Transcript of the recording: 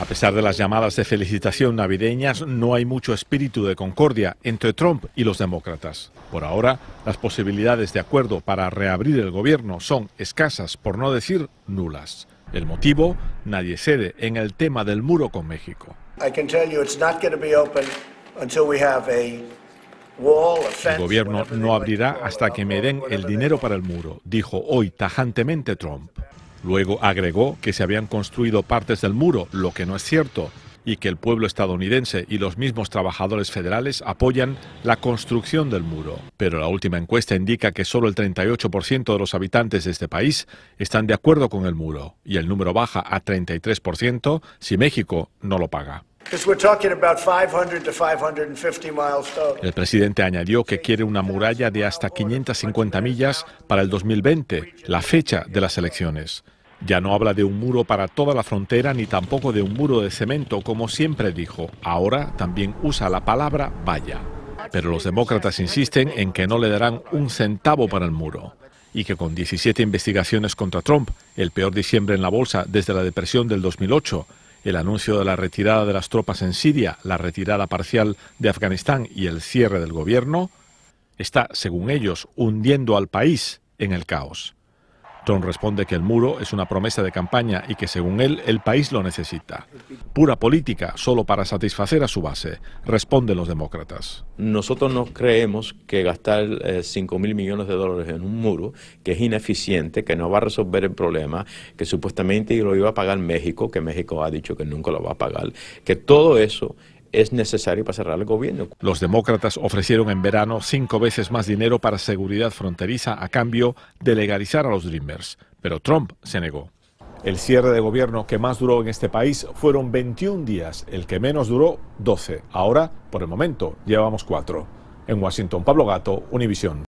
A pesar de las llamadas de felicitación navideñas, no hay mucho espíritu de concordia entre Trump y los demócratas. Por ahora, las posibilidades de acuerdo para reabrir el gobierno son escasas, por no decir nulas. El motivo, nadie cede en el tema del muro con México. El gobierno no abrirá hasta que me den el dinero para el muro, dijo hoy tajantemente Trump. Luego agregó que se habían construido partes del muro, lo que no es cierto, y que el pueblo estadounidense y los mismos trabajadores federales apoyan la construcción del muro. Pero la última encuesta indica que solo el 38% de los habitantes de este país están de acuerdo con el muro, y el número baja a 33% si México no lo paga. El presidente añadió que quiere una muralla de hasta 550 millas para el 2020, la fecha de las elecciones. Ya no habla de un muro para toda la frontera ni tampoco de un muro de cemento, como siempre dijo. Ahora también usa la palabra valla. Pero los demócratas insisten en que no le darán un centavo para el muro y que con 17 investigaciones contra Trump, el peor diciembre en la bolsa desde la depresión del 2008, el anuncio de la retirada de las tropas en Siria, la retirada parcial de Afganistán y el cierre del gobierno, está, según ellos, hundiendo al país en el caos responde que el muro es una promesa de campaña y que según él el país lo necesita. Pura política, solo para satisfacer a su base, responden los demócratas. Nosotros no creemos que gastar 5.000 eh, 5 mil millones de dólares en un muro que es ineficiente, que no va a resolver el problema, que supuestamente lo iba a pagar México, que México ha dicho que nunca lo va a pagar, que todo eso es necesario para cerrar el gobierno. Los demócratas ofrecieron en verano cinco veces más dinero para seguridad fronteriza a cambio de legalizar a los Dreamers, pero Trump se negó. El cierre de gobierno que más duró en este país fueron 21 días, el que menos duró 12. Ahora, por el momento, llevamos cuatro. En Washington, Pablo Gato, Univisión.